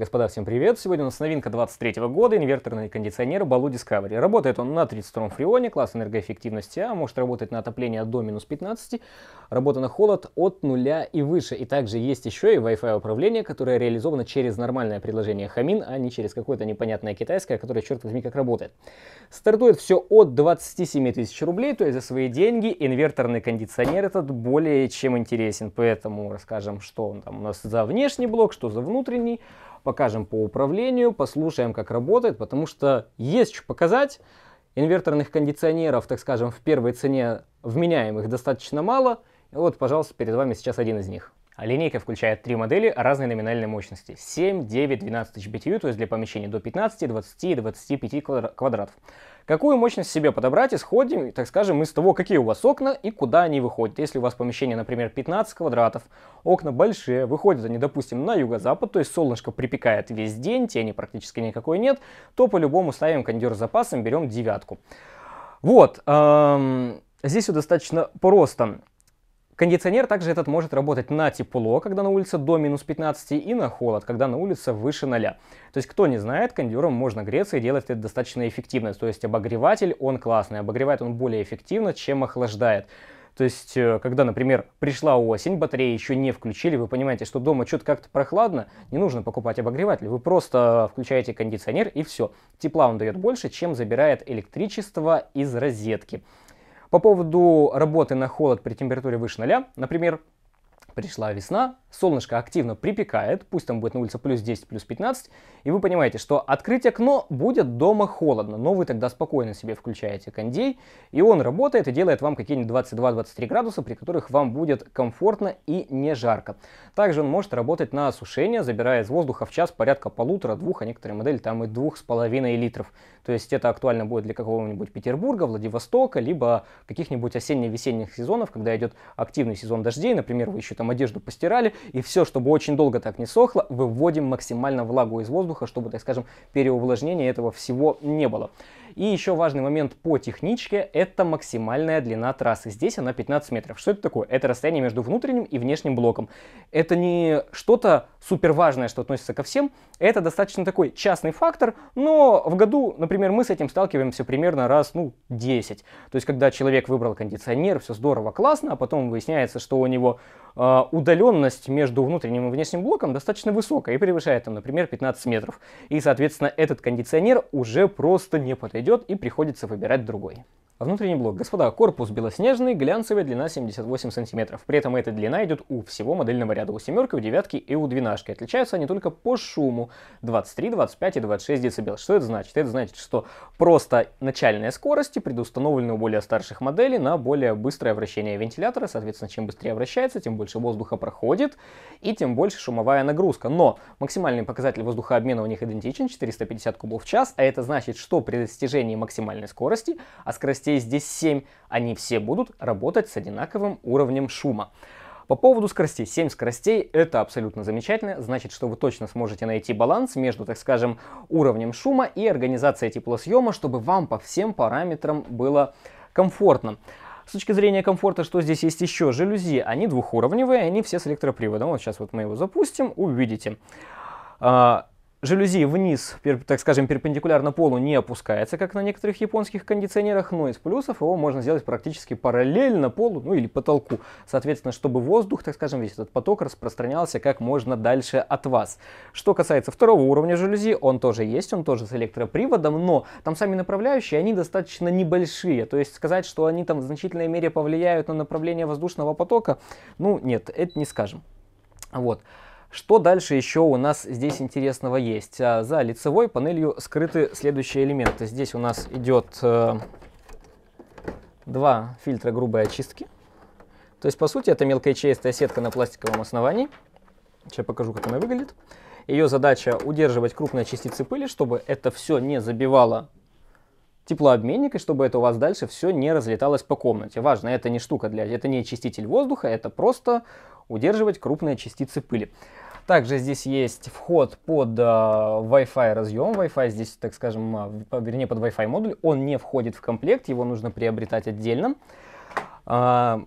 Господа, всем привет! Сегодня у нас новинка 23 года, инверторный кондиционер Balu Discovery. Работает он на 32-м фреоне, класс энергоэффективности А, может работать на отопление до минус 15, работа на холод от 0 и выше. И также есть еще и Wi-Fi управление, которое реализовано через нормальное приложение Хамин, а не через какое-то непонятное китайское, которое, черт возьми, как работает. Стартует все от 27 тысяч рублей, то есть за свои деньги инверторный кондиционер этот более чем интересен. Поэтому расскажем, что он там у нас за внешний блок, что за внутренний покажем по управлению, послушаем, как работает, потому что есть что показать. Инверторных кондиционеров, так скажем, в первой цене вменяемых достаточно мало. Вот, пожалуйста, перед вами сейчас один из них. Линейка включает три модели разной номинальной мощности — 7, 9, 12 тысяч BTU, то есть для помещений до 15, 20 и 25 квадратов. Какую мощность себе подобрать, исходим, так скажем, из того, какие у вас окна и куда они выходят. Если у вас помещение, например, 15 квадратов, окна большие, выходят они, допустим, на юго-запад, то есть солнышко припекает весь день, тени практически никакой нет, то по-любому ставим кондер с запасом, берем девятку. Вот, эм, здесь все достаточно просто. Кондиционер также этот может работать на тепло, когда на улице до минус 15, и на холод, когда на улице выше 0. То есть, кто не знает, кондитером можно греться и делать это достаточно эффективно. То есть, обогреватель, он классный, обогревает он более эффективно, чем охлаждает. То есть, э, когда, например, пришла осень, батареи еще не включили, вы понимаете, что дома что-то как-то прохладно, не нужно покупать обогреватель. Вы просто включаете кондиционер и все. Тепла он дает больше, чем забирает электричество из розетки. По поводу работы на холод при температуре выше 0, например, пришла весна, солнышко активно припекает, пусть там будет на улице плюс 10, плюс 15, и вы понимаете, что открыть окно будет дома холодно, но вы тогда спокойно себе включаете кондей, и он работает и делает вам какие-нибудь 22-23 градуса, при которых вам будет комфортно и не жарко. Также он может работать на осушение, забирая из воздуха в час порядка полутора-двух, а некоторые модели там и двух с половиной литров. То есть это актуально будет для какого-нибудь Петербурга, Владивостока, либо каких-нибудь осенне-весенних сезонов, когда идет активный сезон дождей, например, вы еще там одежду постирали, и все, чтобы очень долго так не сохло, выводим максимально влагу из воздуха, чтобы, так скажем, переувлажнения этого всего не было. И еще важный момент по техничке — это максимальная длина трассы. Здесь она 15 метров. Что это такое? Это расстояние между внутренним и внешним блоком. Это не что-то супер важное, что относится ко всем. Это достаточно такой частный фактор, но в году, например, мы с этим сталкиваемся примерно раз, ну, 10. То есть, когда человек выбрал кондиционер, все здорово, классно, а потом выясняется, что у него э, удаленность между внутренним и внешним блоком достаточно высокая и превышает, там, например, 15 метров. И, соответственно, этот кондиционер уже просто не подойдет идет, и приходится выбирать другой. А внутренний блок. Господа, корпус белоснежный, глянцевая, длина 78 сантиметров. При этом эта длина идет у всего модельного ряда, у семерки, у девятки и у двенашки. Отличаются они только по шуму 23, 25 и 26 децибел. Что это значит? Это значит, что просто начальные скорости предустановлены у более старших моделей на более быстрое вращение вентилятора. Соответственно, чем быстрее вращается, тем больше воздуха проходит и тем больше шумовая нагрузка. Но максимальный показатель воздухообмена у них идентичен, 450 кубов в час, а это значит, что при достижении максимальной скорости, а скорости частей здесь 7, они все будут работать с одинаковым уровнем шума. По поводу скоростей. 7 скоростей — это абсолютно замечательно. Значит, что вы точно сможете найти баланс между, так скажем, уровнем шума и организацией теплосъема, чтобы вам по всем параметрам было комфортно. С точки зрения комфорта, что здесь есть еще? Жалюзи. Они двухуровневые, они все с электроприводом. Вот сейчас вот мы его запустим, увидите. А, Жалюзи вниз, так скажем, перпендикулярно полу не опускается, как на некоторых японских кондиционерах, но из плюсов его можно сделать практически параллельно полу, ну или потолку. Соответственно, чтобы воздух, так скажем, весь этот поток распространялся как можно дальше от вас. Что касается второго уровня жалюзи, он тоже есть, он тоже с электроприводом, но там сами направляющие, они достаточно небольшие. То есть сказать, что они там в значительной мере повлияют на направление воздушного потока, ну нет, это не скажем. Вот. Что дальше еще у нас здесь интересного есть? А, за лицевой панелью скрыты следующие элементы. Здесь у нас идет э, два фильтра грубой очистки. То есть, по сути, это мелкая чистая сетка на пластиковом основании. Сейчас покажу, как она выглядит. Ее задача удерживать крупные частицы пыли, чтобы это все не забивало теплообменник, и чтобы это у вас дальше все не разлеталось по комнате. Важно, это не штука для... Это не очиститель воздуха, это просто удерживать крупные частицы пыли. Также здесь есть вход под э, Wi-Fi разъем. Wi-Fi здесь, так скажем, э, вернее, под Wi-Fi модуль. Он не входит в комплект, его нужно приобретать отдельно. Э,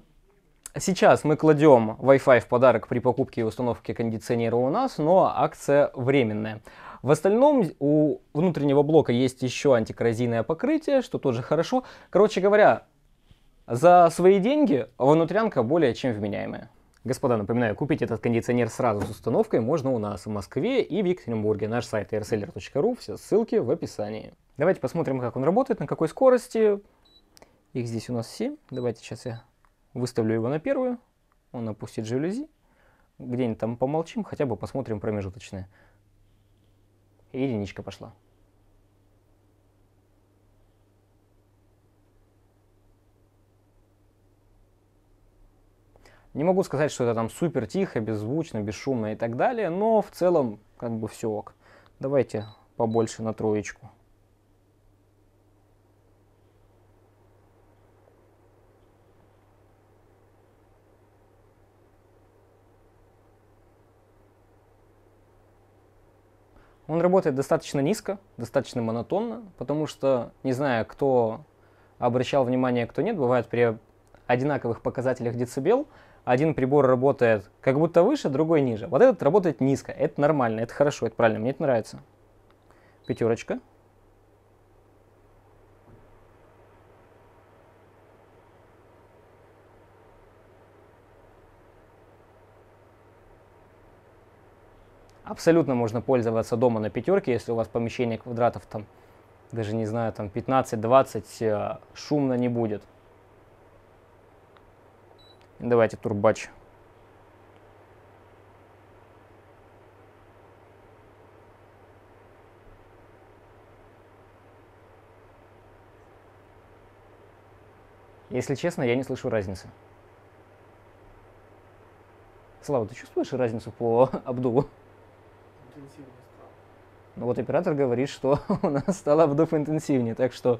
сейчас мы кладем Wi-Fi в подарок при покупке и установке кондиционера у нас, но акция временная. В остальном у внутреннего блока есть еще антикоррозийное покрытие, что тоже хорошо. Короче говоря, за свои деньги внутрянка более чем вменяемая. Господа, напоминаю, купить этот кондиционер сразу с установкой можно у нас в Москве и в Екатеринбурге. Наш сайт airseller.ru, все ссылки в описании. Давайте посмотрим, как он работает, на какой скорости. Их здесь у нас 7. Давайте сейчас я выставлю его на первую. Он опустит жалюзи. Где-нибудь там помолчим, хотя бы посмотрим промежуточные. Единичка пошла. Не могу сказать, что это там супер тихо, беззвучно, бесшумно и так далее, но в целом как бы все ок. Давайте побольше на троечку. Он работает достаточно низко, достаточно монотонно, потому что, не знаю, кто обращал внимание, кто нет, бывает при одинаковых показателях децибел – один прибор работает как будто выше, другой ниже. Вот этот работает низко. Это нормально, это хорошо, это правильно, мне это нравится. Пятерочка. Абсолютно можно пользоваться дома на пятерке, если у вас помещение квадратов там, даже не знаю, там 15-20, э, шумно не будет. Давайте турбач. Если честно, я не слышу разницы. Слава, ты чувствуешь разницу по обдуву? Ну вот оператор говорит, что у нас стал обдув интенсивнее, так что,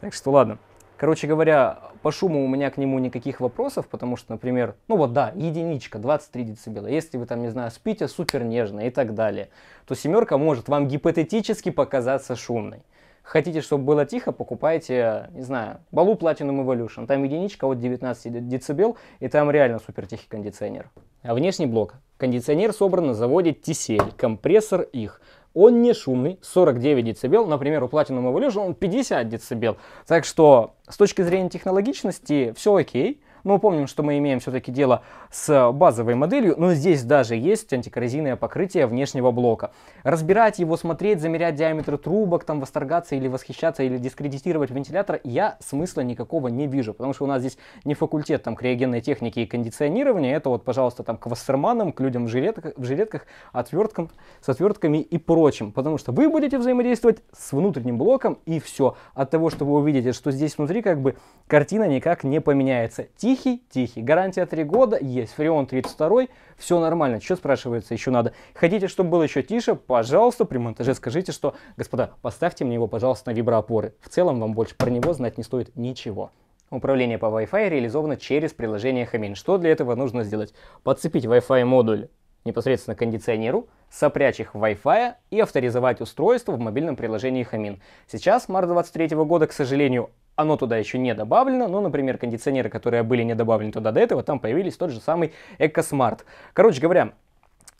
так что ладно. Короче говоря, по шуму у меня к нему никаких вопросов, потому что, например, ну вот да, единичка, 23 дБ. Если вы там, не знаю, спите супер нежно и так далее, то семерка может вам гипотетически показаться шумной. Хотите, чтобы было тихо, покупайте, не знаю, Балу Platinum Evolution. Там единичка от 19 дБ, и там реально супер тихий кондиционер. А внешний блок. Кондиционер собран на заводе TCL, компрессор их – он не шумный, 49 дБ, например, у Platinum Evolution он 50 дБ. Так что с точки зрения технологичности все окей, но помним, что мы имеем все-таки дело с базовой моделью, но здесь даже есть антикоррозийное покрытие внешнего блока. Разбирать его, смотреть, замерять диаметр трубок, там восторгаться или восхищаться, или дискредитировать вентилятор, я смысла никакого не вижу, потому что у нас здесь не факультет там криогенной техники и кондиционирования, это вот, пожалуйста, там к вассерманам, к людям в жилетках, в жилетках отверткам, с отвертками и прочим, потому что вы будете взаимодействовать с внутренним блоком и все. От того, что вы увидите, что здесь внутри как бы картина никак не поменяется тихий, тихий. Гарантия 3 года, есть. Фреон 32, все нормально. Что спрашивается, еще надо. Хотите, чтобы было еще тише? Пожалуйста, при монтаже скажите, что, господа, поставьте мне его, пожалуйста, на виброопоры. В целом вам больше про него знать не стоит ничего. Управление по Wi-Fi реализовано через приложение Хамин. Что для этого нужно сделать? Подцепить Wi-Fi модуль непосредственно к кондиционеру, сопрячь их в Wi-Fi и авторизовать устройство в мобильном приложении Хамин. Сейчас, март 23 года, к сожалению, оно туда еще не добавлено, но, например, кондиционеры, которые были не добавлены туда до этого, там появились тот же самый EcoSmart. Короче говоря,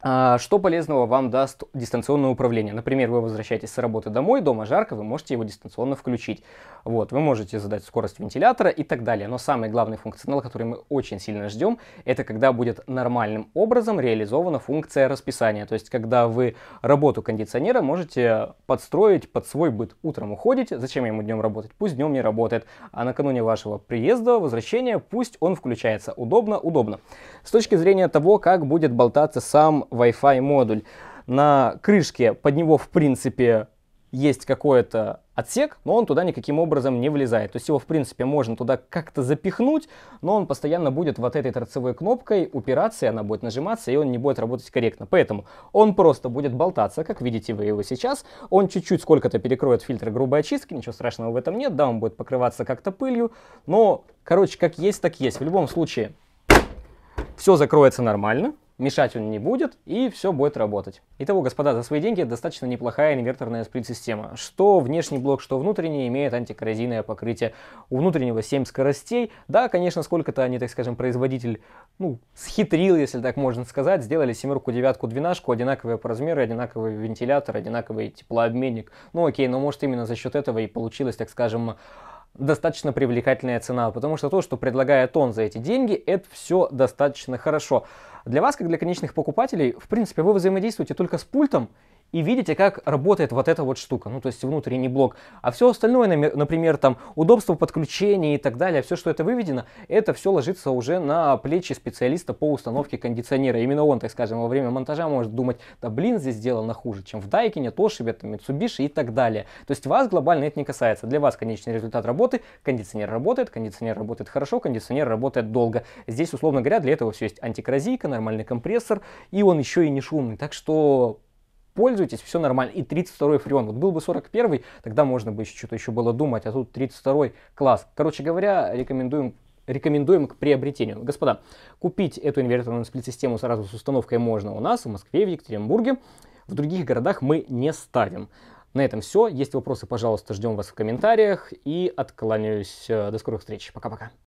а, что полезного вам даст дистанционное управление? Например, вы возвращаетесь с работы домой, дома жарко, вы можете его дистанционно включить. Вот, вы можете задать скорость вентилятора и так далее. Но самый главный функционал, который мы очень сильно ждем, это когда будет нормальным образом реализована функция расписания. То есть, когда вы работу кондиционера можете подстроить под свой быт. Утром уходите, зачем ему днем работать? Пусть днем не работает. А накануне вашего приезда, возвращения, пусть он включается. Удобно, удобно. С точки зрения того, как будет болтаться сам Wi-Fi модуль. На крышке под него, в принципе, есть какой-то отсек, но он туда никаким образом не влезает. То есть его, в принципе, можно туда как-то запихнуть, но он постоянно будет вот этой торцевой кнопкой упираться, и она будет нажиматься, и он не будет работать корректно. Поэтому он просто будет болтаться, как видите вы его сейчас. Он чуть-чуть сколько-то перекроет фильтр грубой очистки, ничего страшного в этом нет. Да, он будет покрываться как-то пылью, но, короче, как есть, так есть. В любом случае, все закроется нормально мешать он не будет, и все будет работать. Итого, господа, за свои деньги достаточно неплохая инверторная сплит-система. Что внешний блок, что внутренний имеет антикоррозийное покрытие. У внутреннего 7 скоростей. Да, конечно, сколько-то они, так скажем, производитель, ну, схитрил, если так можно сказать, сделали семерку, девятку, двенашку, одинаковые по размеру, одинаковый вентилятор, одинаковый теплообменник. Ну окей, но может именно за счет этого и получилось, так скажем, достаточно привлекательная цена, потому что то, что предлагает он за эти деньги, это все достаточно хорошо. Для вас, как для конечных покупателей, в принципе, вы взаимодействуете только с пультом и видите, как работает вот эта вот штука, ну, то есть внутренний блок. А все остальное, например, там, удобство подключения и так далее, все, что это выведено, это все ложится уже на плечи специалиста по установке кондиционера. Именно он, так скажем, во время монтажа может думать, да, блин, здесь сделано хуже, чем в Дайкине, Тошибе, там, Митсубиши и так далее. То есть вас глобально это не касается. Для вас конечный результат работы, кондиционер работает, кондиционер работает хорошо, кондиционер работает долго. Здесь, условно говоря, для этого все есть антикоррозийка, нормальный компрессор, и он еще и не шумный. Так что пользуйтесь, все нормально. И 32-й фреон. Вот был бы 41-й, тогда можно бы еще что-то еще было думать, а тут 32-й класс. Короче говоря, рекомендуем рекомендуем к приобретению. Господа, купить эту инверторную сплит-систему сразу с установкой можно у нас, в Москве, в Екатеринбурге. В других городах мы не ставим. На этом все. Есть вопросы, пожалуйста, ждем вас в комментариях. И откланяюсь. До скорых встреч. Пока-пока.